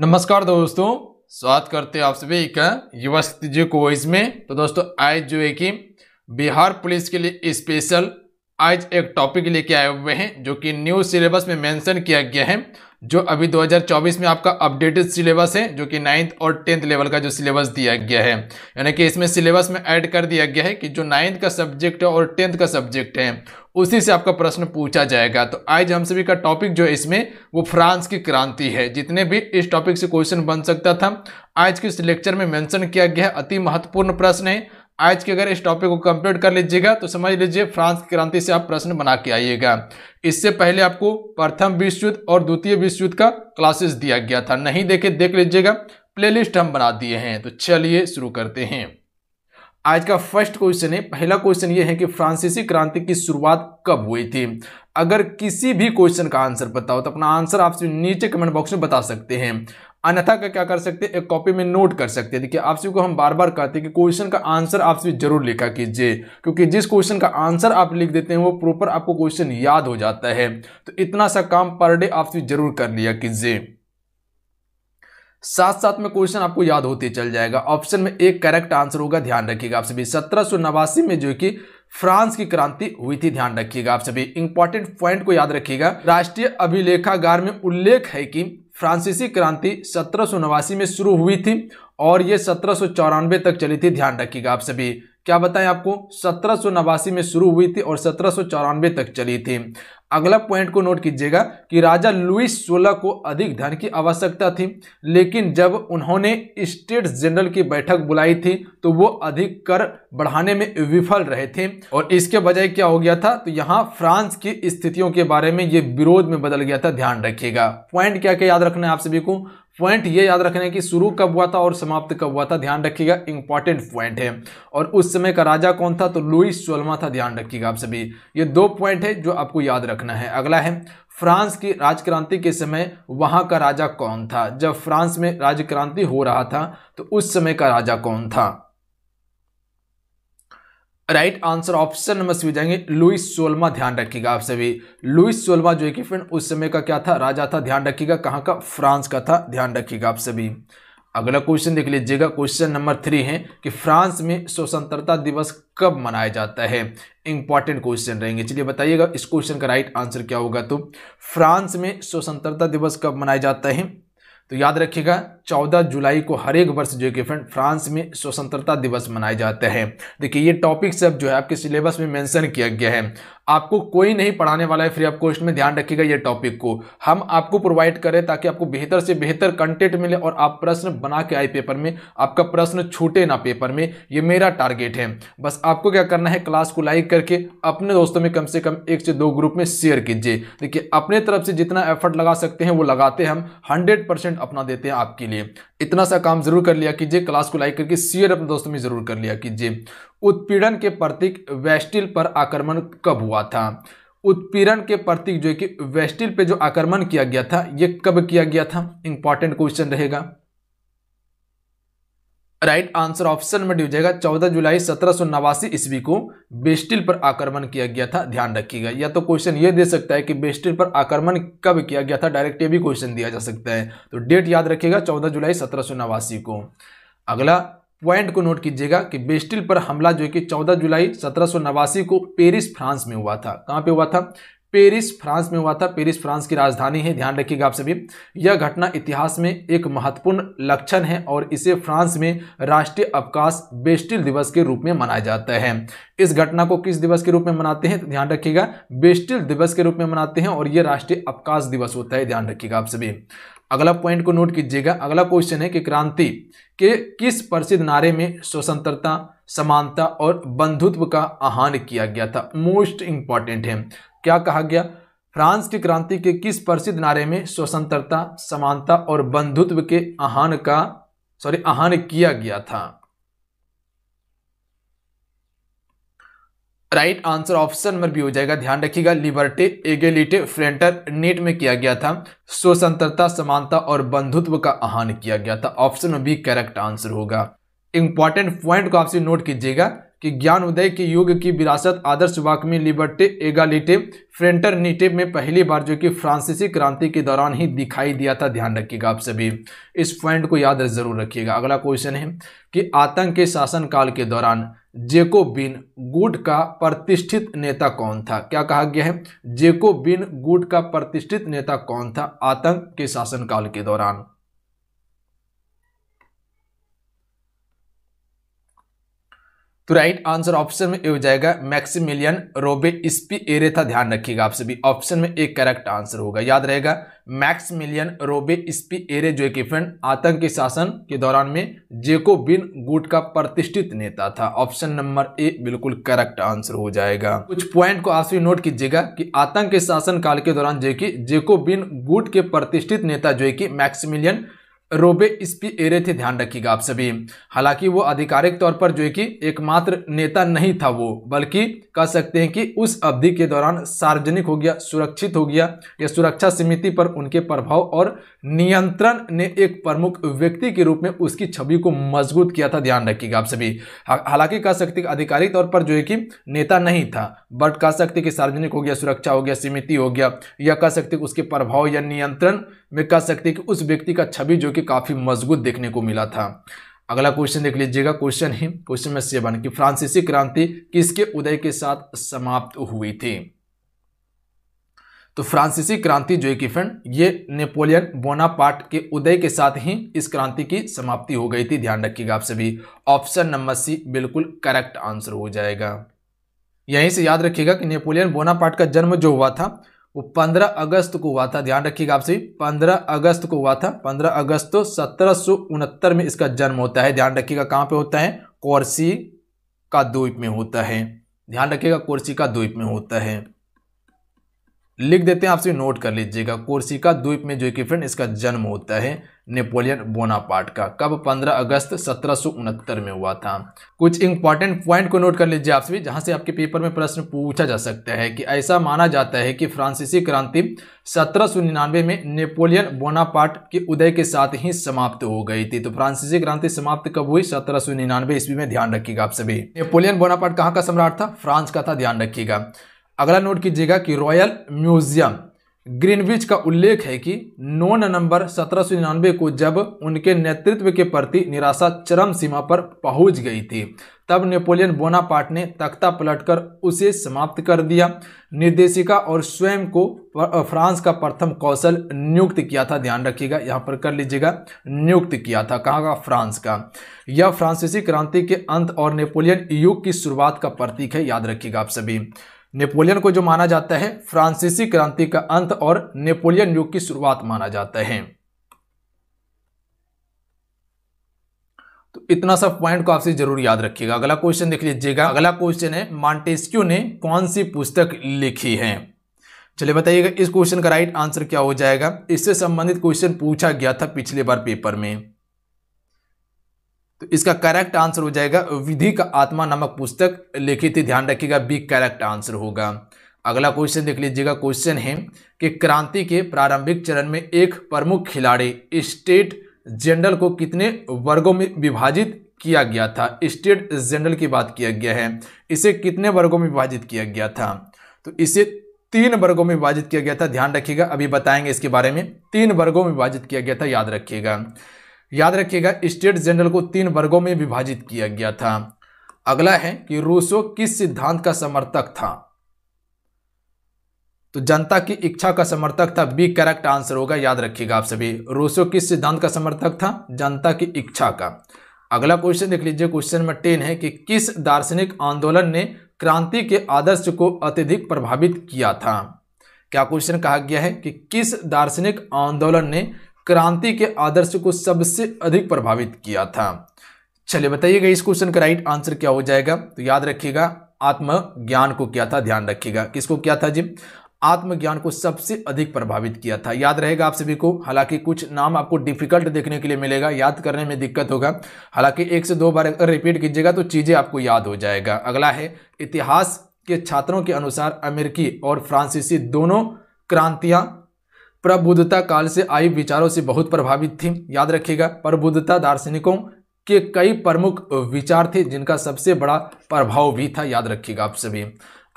नमस्कार दोस्तों स्वागत करते हैं आप सभी का युवा जी को में तो दोस्तों आज जो है कि बिहार पुलिस के लिए स्पेशल आज एक टॉपिक लेके आए हुए हैं जो कि न्यू सिलेबस में मेंशन किया गया है जो अभी 2024 में आपका अपडेटेड सिलेबस है जो कि नाइन्थ और टेंथ लेवल का जो सिलेबस दिया गया है यानी कि इसमें सिलेबस में ऐड कर दिया गया है कि जो नाइन्थ का सब्जेक्ट है और टेंथ का सब्जेक्ट है उसी से आपका प्रश्न पूछा जाएगा तो आज हम सभी का टॉपिक जो है इसमें वो फ्रांस की क्रांति है जितने भी इस टॉपिक से क्वेश्चन बन सकता था आज के इस लेक्चर में मैंशन किया गया अति महत्वपूर्ण प्रश्न है आज के अगर इस टॉपिक को कंप्लीट कर लीजिएगा तो समझ लीजिए फ्रांस की क्रांति से आप प्रश्न बना के आइएगा इससे पहले आपको प्रथम विश्व युद्ध और द्वितीय विश्व युद्ध का क्लासेस दिया गया था नहीं देखे देख लीजिएगा प्लेलिस्ट हम बना दिए हैं तो चलिए शुरू करते हैं आज का फर्स्ट क्वेश्चन है पहला क्वेश्चन ये है कि फ्रांसीसी क्रांति की शुरुआत कब हुई थी अगर किसी भी क्वेश्चन का आंसर बताओ तो अपना आंसर आपसे नीचे कमेंट बॉक्स में बता सकते हैं अन्यथा का क्या कर सकते हैं एक कॉपी में नोट कर सकते हैं देखिए आप सभी को हम बार बार कहते हैं कि क्वेश्चन का आंसर आप सभी जरूर लिखा कीजिए क्योंकि जिस क्वेश्चन का आंसर आप लिख देते हैं वो प्रॉपर आपको क्वेश्चन याद हो जाता है तो इतना सा काम पर डे आप सभी जरूर कर लिया कीजिए साथ साथ में क्वेश्चन आपको याद होते चल जाएगा ऑप्शन में एक करेक्ट आंसर होगा ध्यान रखिएगा आप सभी सत्रह में जो कि फ्रांस की क्रांति हुई थी ध्यान रखिएगा आप सभी इंपॉर्टेंट पॉइंट को याद रखिएगा राष्ट्रीय अभिलेखागार में उल्लेख है कि फ्रांसीसी क्रांति सत्रह में शुरू हुई थी और ये सत्रह तक चली थी ध्यान रखिएगा आप सभी क्या बताएं आपको सत्रह में शुरू हुई थी और सत्रह तक चली थी अगला पॉइंट को नोट कीजिएगा कि राजा लुइस सोलह को अधिक धन की आवश्यकता थी लेकिन जब उन्होंने स्टेट जनरल की बैठक बुलाई थी तो वो अधिक कर बढ़ाने में विफल रहे थे और इसके बजाय क्या हो गया था तो यहाँ फ्रांस की स्थितियों के बारे में ये विरोध में बदल गया था ध्यान रखिएगा पॉइंट क्या क्या याद रखना है आप सभी को पॉइंट ये याद रखना है कि शुरू कब हुआ था और समाप्त कब हुआ था ध्यान रखिएगा इंपॉर्टेंट पॉइंट है और उस समय का राजा कौन था तो लुइस सोलमा था ध्यान रखिएगा आप सभी ये दो पॉइंट है जो आपको याद रखना रखना है अगला है फ्रांस की राजक्रांति के समय वहाँ का राजा कौन था जब फ्रांस में राजक्रांति हो रहा था तो उस समय का राजा कौन था right answer option number C जाएंगे लुइस सोलमा ध्यान रखिएगा आप सभी लुइस सोलमा जो है कि फ्रेंड उस समय का क्या था राजा था ध्यान रखिएगा कहाँ का फ्रांस का था ध्यान रखिएगा आप सभी अगला क्वेश्चन देख लीजिएगा क्वेश्चन नंबर थ्री है कि फ्रांस में स्वतंत्रता दिवस कब मनाया जाता है इंपॉर्टेंट क्वेश्चन रहेंगे चलिए बताइएगा इस क्वेश्चन का राइट आंसर क्या होगा तो फ्रांस में स्वतंत्रता दिवस कब मनाया जाता है तो याद रखिएगा 14 जुलाई को हर एक वर्ष जो कि फ्रेंड फ्रांस में स्वतंत्रता दिवस मनाया जाता है देखिए ये टॉपिक सब जो है आपके सिलेबस में मेंशन किया गया है आपको कोई नहीं पढ़ाने वाला है फ्री ऑफ कॉस्ट में ध्यान रखिएगा ये टॉपिक को हम आपको प्रोवाइड करें ताकि आपको बेहतर से बेहतर कंटेंट मिले और आप प्रश्न बना के आए पेपर में आपका प्रश्न छूटे ना पेपर में ये मेरा टारगेट है बस आपको क्या करना है क्लास को लाइक करके अपने दोस्तों में कम से कम एक से दो ग्रुप में शेयर कीजिए देखिए अपने तरफ से जितना एफर्ट लगा सकते हैं वो लगाते हैं हम हंड्रेड परसेंट अपना देते हैं आपके लिए इतना सा काम जरूर कर लिया कीजिए क्लास को लाइक करके शेयर अपने दोस्तों में जरूर कर लिया कीजिए उत्पीड़न के प्रतीक वेस्टिल पर आक्रमण कब हुआ था उत्पीड़न के प्रतीक जो कि वेस्टिल पे जो आक्रमण किया गया था ये कब किया गया था इंपॉर्टेंट क्वेश्चन रहेगा राइट आंसर ऑप्शन में डी हो जाएगा चौदह जुलाई सत्रह सौ नवासी ईस्वी को बेस्टिल पर आक्रमण किया गया था ध्यान रखिएगा या तो क्वेश्चन ये दे सकता है कि बेस्टिल पर आक्रमण कब किया गया था डायरेक्ट ये भी क्वेश्चन दिया जा सकता है तो डेट याद रखिएगा चौदह जुलाई सत्रह नवासी को अगला पॉइंट को नोट कीजिएगा कि बेस्टिल पर हमला जो कि 14 जुलाई सत्रह को पेरिस फ्रांस में हुआ था कहाँ पे हुआ था पेरिस फ्रांस में हुआ था पेरिस फ्रांस की राजधानी है ध्यान रखिएगा आप सभी यह घटना इतिहास में एक महत्वपूर्ण लक्षण है और इसे फ्रांस में राष्ट्रीय अवकाश बेस्टिल दिवस के रूप में मनाया जाता है इस घटना को किस दिवस के रूप में मनाते हैं तो ध्यान रखिएगा बेस्टिल दिवस के रूप में मनाते हैं और यह राष्ट्रीय अवकाश दिवस होता है ध्यान रखिएगा आप सभी अगला पॉइंट को नोट कीजिएगा अगला क्वेश्चन है कि क्रांति के किस प्रसिद्ध नारे में स्वतंत्रता समानता और बंधुत्व का आह्वान किया गया था मोस्ट इंपॉर्टेंट है क्या कहा गया फ्रांस की क्रांति के किस प्रसिद्ध नारे में स्वतंत्रता समानता और बंधुत्व के आह्वान का सॉरी आह्वान किया गया था right answer option number B हो जाएगा ध्यान रखिएगा लिबर्टी एगेलिटी फ्रेंटर नेट में किया गया था स्वतंत्रता समानता और बंधुत्व का आह्वान किया गया था ऑप्शन बी करेक्ट आंसर होगा इंपॉर्टेंट पॉइंट को आपसे नोट कीजिएगा कि ज्ञान उदय के युग की विरासत आदर्श वाक में लिबर्टे एगालिटे फ्रेंटरनिटे में पहली बार जो कि फ्रांसीसी क्रांति के दौरान ही दिखाई दिया था ध्यान रखिएगा आप सभी इस पॉइंट को याद जरूर रखिएगा अगला क्वेश्चन है कि आतंक के शासनकाल के दौरान जेकोबिन गुट का प्रतिष्ठित नेता कौन था क्या कहा गया है जेकोबिन गुट का प्रतिष्ठित नेता कौन था आतंक के शासनकाल के दौरान तो राइट आंसर ऑप्शन में ए हो जाएगा मैक्सिमिलियन रोबे स्पी एरे था ध्यान रखिएगा आप सभी ऑप्शन में एक करेक्ट आंसर होगा याद रहेगा मैक्सिमिलियन रोबे स्पी एरे जो एक इफेंट आतंकी शासन के दौरान में जेकोबिन गुट का प्रतिष्ठित नेता था ऑप्शन नंबर ए बिल्कुल करेक्ट आंसर हो जाएगा कुछ पॉइंट को आप सभी नोट कीजिएगा कि आतंक के शासन काल के दौरान जो कि जेकोबिन गुट के प्रतिष्ठित नेता जो है कि मैक्सिमिलियन रोबे इस एरे थे ध्यान रखिएगा आप सभी हालांकि वो आधिकारिक तौर पर जो है कि एकमात्र नेता नहीं था वो बल्कि कह सकते हैं कि उस अवधि के दौरान सार्वजनिक हो गया सुरक्षित हो गया या सुरक्षा समिति पर उनके प्रभाव और नियंत्रण ने एक प्रमुख व्यक्ति के रूप में उसकी छवि को मजबूत किया था ध्यान रखिएगा आप सभी हालांकि कह सकते आधिकारिक तौर पर जो है कि नेता नहीं था बट कह सकते कि सार्वजनिक हो गया सुरक्षा हो गया समिति हो गया या कह सकते उसके प्रभाव या नियंत्रण में कह सकते हैं कि उस व्यक्ति का छवि जो कि काफ़ी मजबूत देखने को मिला था अगला क्वेश्चन देख लीजिएगा क्वेश्चन है क्वेश्चन नंबर सेवन की फ्रांसीसी क्रांति किसके उदय के साथ समाप्त हुई थी तो फ्रांसीसी क्रांति जो है कि फ्रेंड ये नेपोलियन बोनापार्ट के उदय के साथ ही इस क्रांति की समाप्ति हो गई थी ध्यान रखिएगा आप सभी ऑप्शन नंबर सी बिल्कुल करेक्ट आंसर हो जाएगा यहीं से याद रखिएगा कि नेपोलियन बोनापार्ट का जन्म जो हुआ था वो 15 अगस्त को हुआ था ध्यान रखिएगा आपसे 15 अगस्त को हुआ था 15 अगस्त तो सत्रह में इसका जन्म होता है ध्यान रखिएगा कहाँ पे होता है कोर्सी का द्वीप में होता है ध्यान रखिएगा कोर्सी का द्वीप में होता है लिख देते हैं आपसे नोट कर लीजिएगा कोर्सिका द्वीप में जो कि फ्रेंड इसका जन्म होता है नेपोलियन बोनापार्ट का कब 15 अगस्त सत्रह में हुआ था कुछ इंपॉर्टेंट पॉइंट को नोट कर लीजिए आपसे भी जहां से आपके पेपर में प्रश्न पूछा जा सकता है कि ऐसा माना जाता है कि फ्रांसीसी क्रांति सत्रह में नेपोलियन बोनापार्ट के उदय के साथ ही समाप्त हो गई थी तो फ्रांसीसी क्रांति समाप्त कब हुई सत्रह ईस्वी में ध्यान रखिएगा आप सभी नेपोलियन बोनापार्ट कहाँ का सम्राट था फ्रांस का था ध्यान रखिएगा अगला नोट कीजिएगा कि रॉयल म्यूजियम ग्रीनविच का उल्लेख है कि 9 नवंबर सत्रह को जब उनके नेतृत्व के प्रति निराशा चरम सीमा पर पहुंच गई थी तब नेपोलियन बोनापार्ट ने तख्ता पलटकर उसे समाप्त कर दिया निर्देशिका और स्वयं को फ्रांस का प्रथम कौशल नियुक्त किया था ध्यान रखिएगा यहाँ पर कर लीजिएगा नियुक्त किया था कहाँ का फ्रांस का यह फ्रांसीसी क्रांति के अंत और नेपोलियन युग की शुरुआत का प्रतीक है याद रखिएगा आप सभी नेपोलियन को जो माना जाता है फ्रांसीसी क्रांति का अंत और नेपोलियन युग की शुरुआत माना जाता है तो इतना सब पॉइंट को आपसे जरूर याद रखिएगा अगला क्वेश्चन देख लीजिएगा अगला क्वेश्चन है मॉन्टेस्क्यू ने कौन सी पुस्तक लिखी है चलिए बताइएगा इस क्वेश्चन का राइट आंसर क्या हो जाएगा इससे संबंधित क्वेश्चन पूछा गया था पिछले बार पेपर में तो इसका करेक्ट आंसर हो जाएगा विधि का आत्मा नामक पुस्तक लिखी थी ध्यान रखिएगा बी करेक्ट आंसर होगा अगला क्वेश्चन देख लीजिएगा क्वेश्चन है कि क्रांति के प्रारंभिक चरण में एक प्रमुख खिलाड़ी स्टेट जनरल को कितने वर्गों में विभाजित किया गया था स्टेट जनरल की बात किया गया है इसे कितने वर्गों में विभाजित किया गया था तो इसे तीन वर्गों में विभाजित किया गया था ध्यान रखिएगा अभी बताएंगे इसके बारे में तीन वर्गों में विभाजित किया गया था याद रखिएगा याद रखिएगा स्टेट जनरल को तीन वर्गों में विभाजित किया गया था अगला है कि रूसो किस सिद्धांत का समर्थक था तो जनता की इच्छा का समर्थक था बी करेक्ट आंसर होगा याद रखिएगा आप सभी रूसो किस सिद्धांत का समर्थक था जनता की इच्छा का अगला क्वेश्चन देख लीजिए क्वेश्चन नंबर टेन है कि किस दार्शनिक आंदोलन ने क्रांति के आदर्श को अत्यधिक प्रभावित किया था क्या क्वेश्चन कहा गया है कि किस दार्शनिक आंदोलन ने क्रांति के आदर्श को सबसे अधिक प्रभावित किया था चलिए बताइएगा इस क्वेश्चन का राइट आंसर क्या हो जाएगा तो याद रखिएगा आत्मज्ञान को क्या था ध्यान रखिएगा किसको क्या था जी आत्मज्ञान को सबसे अधिक प्रभावित किया था याद रहेगा आप सभी को हालांकि कुछ नाम आपको डिफिकल्ट देखने के लिए मिलेगा याद करने में दिक्कत होगा हालांकि एक से दो बार अगर रिपीट कीजिएगा तो चीज़ें आपको याद हो जाएगा अगला है इतिहास के छात्रों के अनुसार अमेरिकी और फ्रांसीसी दोनों क्रांतियां प्रबुद्धता काल से आई विचारों से बहुत प्रभावित थी याद रखिएगा प्रबुद्धता दार्शनिकों के कई प्रमुख विचार थे जिनका सबसे बड़ा प्रभाव भी था याद रखिएगा आप सभी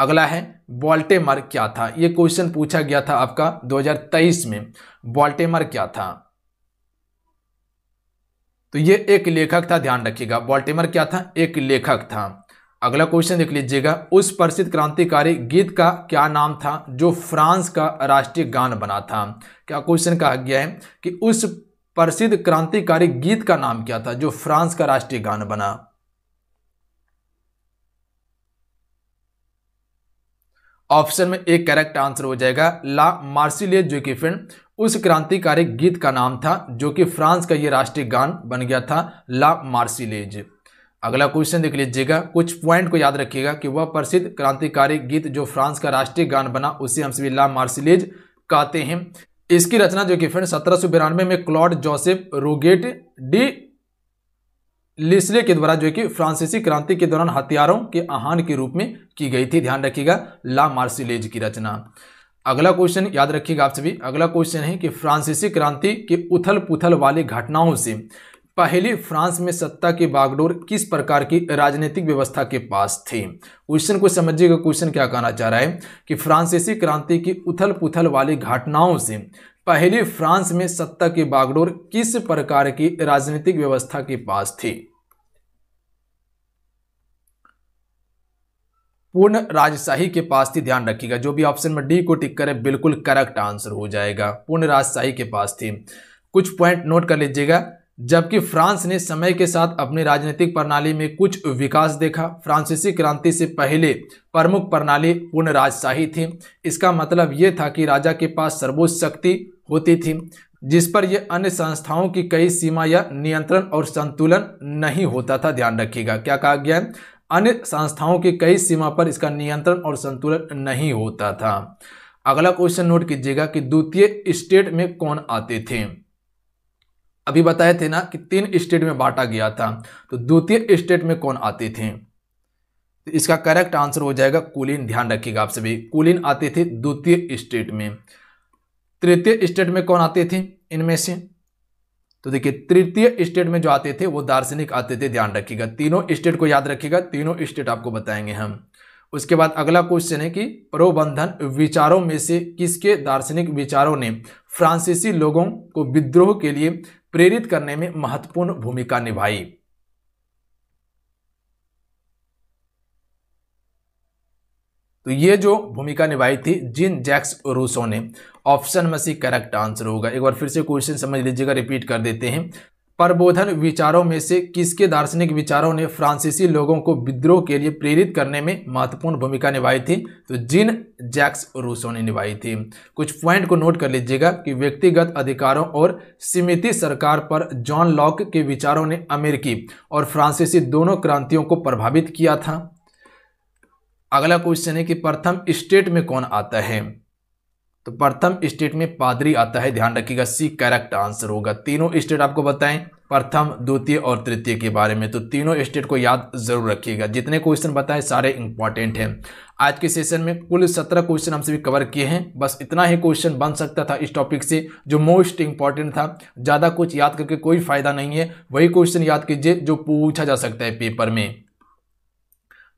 अगला है बॉल्टेमर क्या था ये क्वेश्चन पूछा गया था आपका 2023 में बॉल्टेमर क्या था तो ये एक लेखक था ध्यान रखिएगा बॉल्टेमर क्या था एक लेखक था अगला क्वेश्चन देख लीजिएगा उस प्रसिद्ध क्रांतिकारी गीत का क्या नाम था जो फ्रांस का राष्ट्रीय गान बना था क्या क्वेश्चन कहा गया है कि उस प्रसिद्ध क्रांतिकारी गीत का नाम क्या था जो फ्रांस का राष्ट्रीय गान बना ऑप्शन में एक करेक्ट आंसर हो जाएगा ला मार्सिलिय जोकिफिन उस क्रांतिकारी गीत का नाम था जो कि फ्रांस का यह राष्ट्रीय गान बन गया था ला मार्सिलेज अगला क्वेश्चन देख लीजिएगा कुछ पॉइंट को याद रखिएगा कि वह प्रसिद्ध क्रांतिकारी गीत जो फ्रांस का राष्ट्रीय गान बना उसे हम सभी ला मार्सिलेज कहते हैं इसकी रचना जो कि फ्रेंड सत्रह में Claude Joseph Rouget de Lisle के द्वारा जो कि फ्रांसीसी क्रांति के दौरान हथियारों के आहान के रूप में की गई थी ध्यान रखिएगा ला मार्सिलेज की रचना अगला क्वेश्चन याद रखिएगा आप सभी अगला क्वेश्चन है कि फ्रांसीसी क्रांति के उथल पुथल वाली घटनाओं से पहले फ्रांस में सत्ता की बागडोर किस प्रकार की राजनीतिक व्यवस्था के पास थी क्वेश्चन को समझिएगा क्वेश्चन क्या कहना चाह रहा है कि फ्रांसीसी क्रांति की उथल पुथल वाली घटनाओं से पहले फ्रांस में सत्ता की बागडोर किस प्रकार की राजनीतिक व्यवस्था के पास थी पूर्ण राजशाही के पास थी ध्यान रखिएगा जो भी ऑप्शन में डी को टिक करे बिल्कुल करेक्ट आंसर हो जाएगा पूर्ण राजशाही के पास थी कुछ पॉइंट नोट कर लीजिएगा जबकि फ्रांस ने समय के साथ अपनी राजनीतिक प्रणाली में कुछ विकास देखा फ्रांसीसी क्रांति से पहले प्रमुख प्रणाली पूर्ण राजशाही थी इसका मतलब ये था कि राजा के पास सर्वोच्च शक्ति होती थी जिस पर यह अन्य संस्थाओं की कई सीमा या नियंत्रण और संतुलन नहीं होता था ध्यान रखिएगा क्या कहा गया है अन्य संस्थाओं की कई सीमा पर इसका नियंत्रण और संतुलन नहीं होता था अगला क्वेश्चन नोट कीजिएगा कि द्वितीय स्टेट में कौन आते थे अभी बताए थे ना कि तीन स्टेट में बांटा गया था तो द्वितीय स्टेट में कौन आते थे तो इसका करेक्ट आंसर हो जाएगा कुलीन ध्यान रखिएगा आप सभी कुलीन आते थे द्वितीय स्टेट में तृतीय स्टेट में कौन आते थे इनमें से तो देखिए तृतीय स्टेट में जो आते थे वो दार्शनिक आते थे ध्यान रखिएगा तीनों स्टेट को याद रखिएगा तीनों स्टेट आपको बताएंगे हम उसके बाद अगला क्वेश्चन है कि प्रबंधन विचारों में से किसके दार्शनिक विचारों ने फ्रांसीसी लोगों को विद्रोह के लिए प्रेरित करने में महत्वपूर्ण भूमिका निभाई तो ये जो भूमिका निभाई थी जिन जैक्स रूसो ने ऑप्शन में से करेक्ट आंसर होगा एक बार फिर से क्वेश्चन समझ लीजिएगा रिपीट कर देते हैं प्रबोधन विचारों में से किसके दार्शनिक विचारों ने फ्रांसीसी लोगों को विद्रोह के लिए प्रेरित करने में महत्वपूर्ण भूमिका निभाई थी तो जिन जैक्स रूसो ने निभाई थी कुछ पॉइंट को नोट कर लीजिएगा कि व्यक्तिगत अधिकारों और सीमित सरकार पर जॉन लॉक के विचारों ने अमेरिकी और फ्रांसीसी दोनों क्रांतियों को प्रभावित किया था अगला क्वेश्चन है कि प्रथम स्टेट में कौन आता है तो प्रथम स्टेट में पादरी आता है ध्यान रखिएगा सी करेक्ट आंसर होगा तीनों स्टेट आपको बताएं प्रथम द्वितीय और तृतीय के बारे में तो तीनों स्टेट को याद जरूर रखिएगा जितने क्वेश्चन बताए सारे इंपॉर्टेंट हैं आज के सेशन में कुल सत्रह क्वेश्चन हमसे भी कवर किए हैं बस इतना ही क्वेश्चन बन सकता था इस टॉपिक से जो मोस्ट इंपॉर्टेंट था ज़्यादा कुछ याद करके कोई फायदा नहीं है वही क्वेश्चन याद कीजिए जो पूछा जा सकता है पेपर में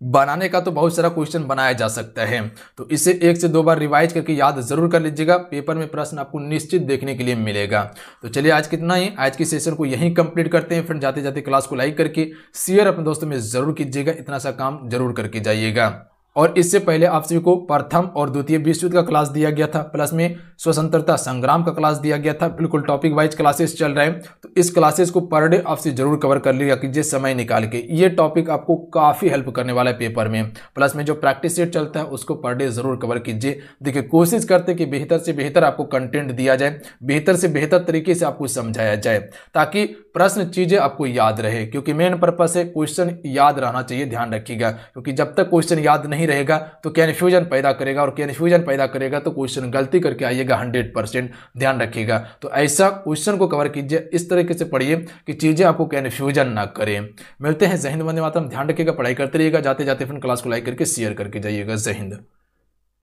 बनाने का तो बहुत सारा क्वेश्चन बनाया जा सकता है तो इसे एक से दो बार रिवाइज करके याद जरूर कर लीजिएगा पेपर में प्रश्न आपको निश्चित देखने के लिए मिलेगा तो चलिए आज कितना ही आज की सेशन को यहीं कंप्लीट करते हैं फ्रेंड जाते जाते क्लास को लाइक करके शेयर अपने दोस्तों में जरूर कीजिएगा इतना सा काम जरूर करके जाइएगा और इससे पहले आप सभी को प्रथम और द्वितीय विश्व युद्ध का क्लास दिया गया था प्लस में स्वतंत्रता संग्राम का क्लास दिया गया था बिल्कुल टॉपिक वाइज क्लासेस चल रहे हैं तो इस क्लासेस को पर डे आपसे जरूर कवर कर लिया कि जिस समय निकाल के ये टॉपिक आपको काफ़ी हेल्प करने वाला है पेपर में प्लस में जो प्रैक्टिस सेट चलता है उसको पर डे जरूर कवर कीजिए देखिए कोशिश करते कि बेहतर से बेहतर आपको कंटेंट दिया जाए बेहतर से बेहतर तरीके से आपको समझाया जाए ताकि प्रश्न चीज़ें आपको याद रहे क्योंकि मेन पर्पज है क्वेश्चन याद रहना चाहिए ध्यान रखिएगा क्योंकि जब तक क्वेश्चन याद नहीं नहीं रहेगा तो कन्फ्यूजन पैदा करेगा और कन्फ्यूजन पैदा करेगा तो क्वेश्चन गलती करके आइएगा हंड्रेड परसेंट ध्यान रखिएगा तो ऐसा क्वेश्चन को कवर कीजिए इस तरीके से पढ़िए कि चीज़ें आपको कन्फ्यूजन ना करें मिलते हैं जहिंद वंदे मातरम ध्यान रखिएगा पढ़ाई करते रहिएगा जाते जाते फिर क्लास को लाइक करके शेयर करके जाइएगा जहिंद